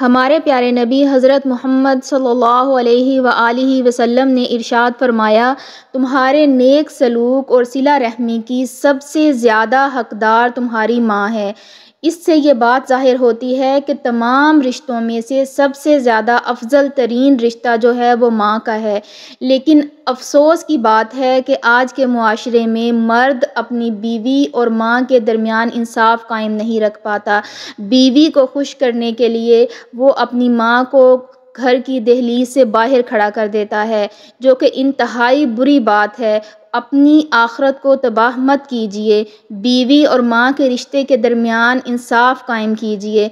हमारे प्यारे नबी हज़रत मोहम्मद सल्ला अलैहि ने इरशाद फरमाया तुम्हारे नेक सलूक और सिला रहमी की सबसे ज़्यादा हकदार तुम्हारी माँ है इससे ये बात ज़ाहिर होती है कि तमाम रिश्तों में से सबसे ज़्यादा अफजल तरीन रिश्ता जो है वो माँ का है लेकिन अफ़सोस की बात है कि आज के माशरे में मर्द अपनी बीवी और माँ के दरमियान इंसाफ कायम नहीं रख पाता बीवी को खुश करने के लिए वो अपनी माँ को घर की दहलीज से बाहर खड़ा कर देता है जो कि इंतहाई बुरी बात है अपनी आखरत को तबाह मत कीजिए बीवी और माँ के रिश्ते के दरमियान इंसाफ़ कायम कीजिए